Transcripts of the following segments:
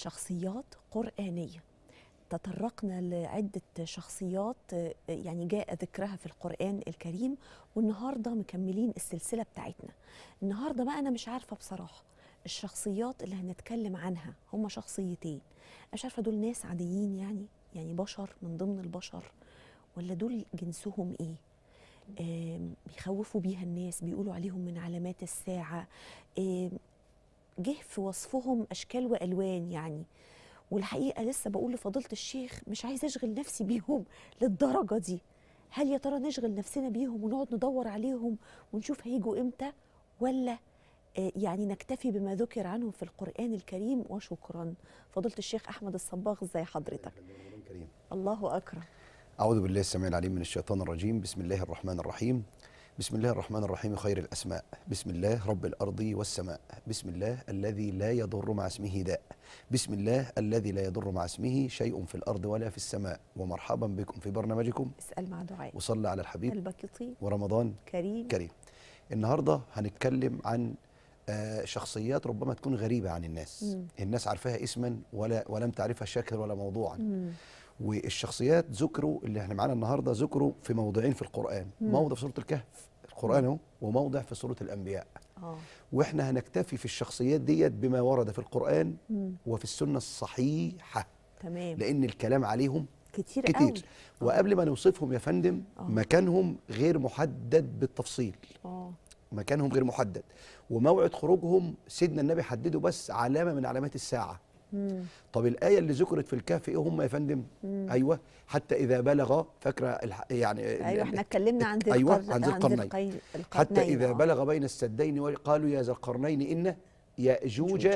شخصيات قرآنية تطرقنا لعدة شخصيات يعني جاء ذكرها في القرآن الكريم والنهاردة مكملين السلسلة بتاعتنا النهاردة بقى أنا مش عارفة بصراحة الشخصيات اللي هنتكلم عنها هما شخصيتين مش عارفة دول ناس عاديين يعني يعني بشر من ضمن البشر ولا دول جنسهم ايه بيخوفوا بيها الناس بيقولوا عليهم من علامات الساعة جه في وصفهم اشكال والوان يعني والحقيقه لسه بقول لفضيله الشيخ مش عايزه اشغل نفسي بيهم للدرجه دي هل يا ترى نشغل نفسنا بيهم ونقعد ندور عليهم ونشوف هيجوا امتى ولا آه، يعني نكتفي بما ذكر عنهم في القرآن الكريم وشكرا فضيلة الشيخ أحمد الصباغ ازي حضرتك الله أكرم أعوذ بالله السميع العليم من الشيطان الرجيم بسم الله الرحمن الرحيم بسم الله الرحمن الرحيم خير الأسماء بسم الله رب الأرض والسماء بسم الله الذي لا يضر مع اسمه داء بسم الله الذي لا يضر مع اسمه شيء في الأرض ولا في السماء ومرحبا بكم في برنامجكم اسأل مع دعاء وصلى على الحبيب قلبك يطيب ورمضان كريم كريم النهاردة هنتكلم عن آه، شخصيات ربما تكون غريبة عن الناس الناس عارفاها اسما ولا ولم تعرفها شكل ولا موضوعا والشخصيات ذكروا اللي احنا معانا النهارده ذكروا في موضعين في القران مم. موضع في سوره الكهف القران اهو وموضع في سوره الانبياء اه واحنا هنكتفي في الشخصيات ديت بما ورد في القران مم. وفي السنه الصحيحه تمام لان الكلام عليهم كتير, كتير. قوي آه. وقبل ما نوصفهم يا فندم أوه. مكانهم غير محدد بالتفصيل أوه. مكانهم غير محدد وموعد خروجهم سيدنا النبي حدده بس علامه من علامات الساعه طب الآية اللي ذكرت في الكهف إيه هم يا فندم؟ أيوة حتى إذا بلغ فاكرة يعني أيوة احنا اتكلمنا عن ذي أيوة عن ذي القرنين حتى إذا آه. بلغ بين السدين قالوا يا ذا القرنين إن يأجوج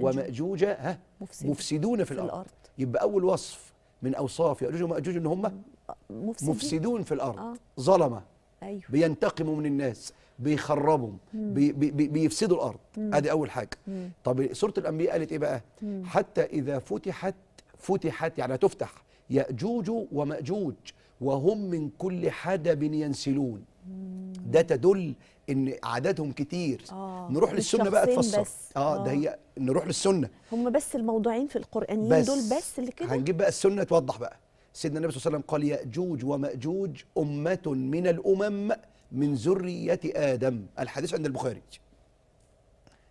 ومأجوج ها مفسدون, مفسدون في, في الأرض. الأرض يبقى أول وصف من أوصاف يأجوج ومأجوج إن هم مفسدين, مفسدون في الأرض آه. ظلمة أيوه. بينتقموا من الناس بيخربهم بي بي بيفسدوا الارض مم. ادي اول حاجه مم. طب سوره الانبياء قالت ايه بقى مم. حتى اذا فتحت فتحت يعني هتفتح ياجوج وماجوج وهم من كل حدب ينسلون مم. ده تدل ان عددهم كتير آه. نروح للسنه بقى تفسر آه, اه ده آه. هي نروح للسنه هم بس الموضوعين في القرانيين بس. دول بس اللي كده هنجيب بقى السنه توضح بقى سيدنا النبي صلى الله عليه وسلم قال يأجوج ومأجوج أمة من الأمم من ذرية آدم الحديث عند البخاري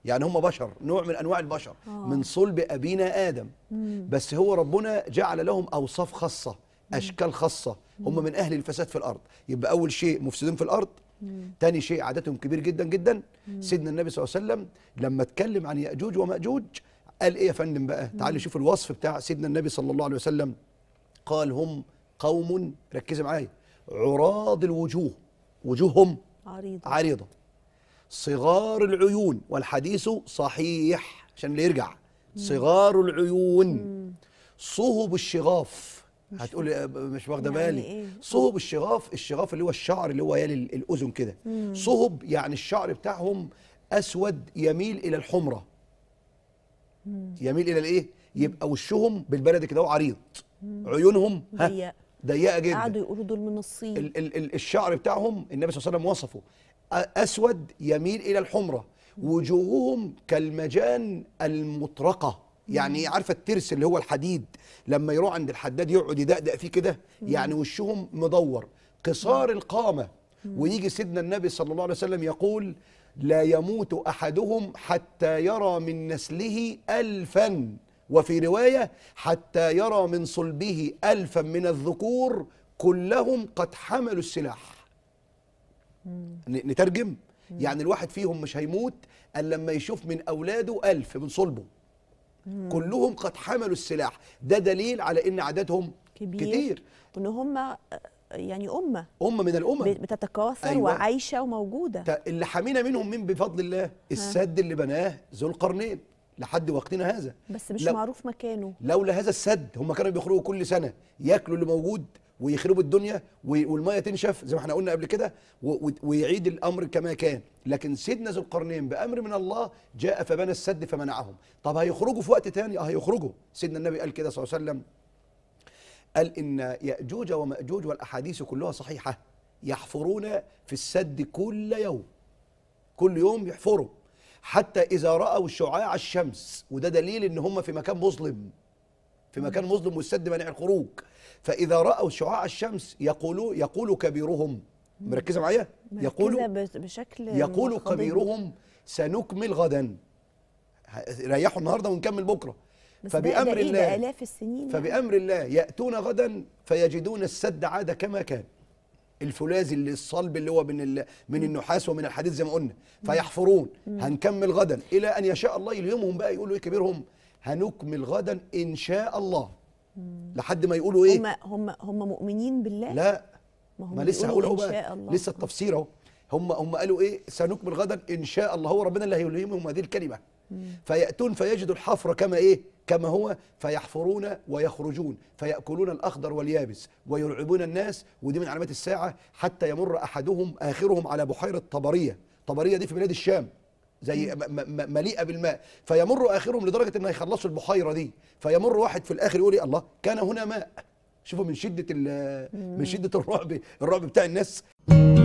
يعني هم بشر نوع من أنواع البشر أوه. من صلب أبينا آدم مم. بس هو ربنا جعل لهم أوصاف خاصة أشكال خاصة هم من أهل الفساد في الأرض يبقى أول شيء مفسدون في الأرض مم. تاني شيء عددهم كبير جدا جدا مم. سيدنا النبي صلى الله عليه وسلم لما اتكلم عن يأجوج ومأجوج قال ايه يا فندم بقى تعالوا شوف الوصف بتاع سيدنا النبي صلى الله عليه وسلم قال هم قوم ركزي معايا عراض الوجوه وجوههم عريضة. عريضة صغار العيون والحديث صحيح عشان اللي يرجع صغار العيون صهب الشغاف هتقول مش واخده يعني بالي يعني إيه؟ صهب الشغاف الشغاف اللي هو الشعر اللي هو يالي الاذن كده صهب يعني الشعر بتاعهم اسود يميل الى الحمره يميل الى الايه يبقى وشهم بالبلدي كده عريض عيونهم ضيقه ضيقه جدا قعدوا يقولوا دول من الصين ال ال ال الشعر بتاعهم النبي صلى الله عليه وسلم وصفه اسود يميل الى الحمره وجوههم كالمجان المطرقه يعني عارفه الترس اللي هو الحديد لما يروح عند الحداد يقعد يدقدق فيه كده يعني وشهم مدور قصار القامه ويجي سيدنا النبي صلى الله عليه وسلم يقول لا يموت احدهم حتى يرى من نسله الفا وفي رواية حتى يرى من صلبه ألفا من الذكور كلهم قد حملوا السلاح نترجم يعني الواحد فيهم مش هيموت ألا لما يشوف من أولاده ألف من صلبه كلهم قد حملوا السلاح ده دليل على ان عددهم كبير كتير وان هم يعني امه امه من الامم بتتكاثر أيوة. وعايشه وموجوده اللي حمينا منهم مين بفضل الله السد اللي بناه ذو القرنين لحد وقتنا هذا بس مش لو معروف مكانه لولا هذا السد هم كانوا بيخرجوا كل سنه ياكلوا اللي موجود ويخربوا الدنيا والميه تنشف زي ما احنا قلنا قبل كده ويعيد الامر كما كان لكن سيدنا ذو القرنين بامر من الله جاء فبنى السد فمنعهم طب هيخرجوا في وقت تاني اه هيخرجوا سيدنا النبي قال كده صلى الله عليه وسلم قال ان ياجوج وماجوج والاحاديث كلها صحيحه يحفرون في السد كل يوم كل يوم يحفروا حتى إذا رأوا شعاع الشمس وده دليل إن هم في مكان مظلم في مكان مظلم والسد مانع الخروج فإذا رأوا شعاع الشمس يقولوا يقول كبيرهم مركزة معايا يقولوا بشكل يقول كبيرهم سنكمل غدا ريحوا النهارده ونكمل بكره فبأمر الله يعني. فبأمر الله يأتون غدا فيجدون السد عاد كما كان الفولاذي اللي الصلب اللي هو من من النحاس ومن الحديد زي ما قلنا فيحفرون هنكمل غدا الى ان يشاء الله يلهمهم بقى يقولوا ايه كبيرهم هنكمل غدا ان شاء الله لحد ما يقولوا ايه هم هم هم مؤمنين بالله لا ما, هم ما لسه هقول اهو بقى لسه التفسير اهو هم هم قالوا ايه سنكمل غدا ان شاء الله هو ربنا اللي هيلهمهم هذه الكلمه فياتون فيجدوا الحفره كما ايه كما هو فيحفرون ويخرجون فيأكلون الأخضر واليابس ويرعبون الناس ودي من علامات الساعة حتى يمر أحدهم آخرهم على بحيرة طبرية طبرية دي في بلاد الشام زي مليئه بالماء فيمر اخرهم لدرجه أنه يخلصوا البحيره دي فيمر واحد في الاخر يقول إيه؟ الله كان هنا ماء شوفوا من شده من شده الرعب الرعب بتاع الناس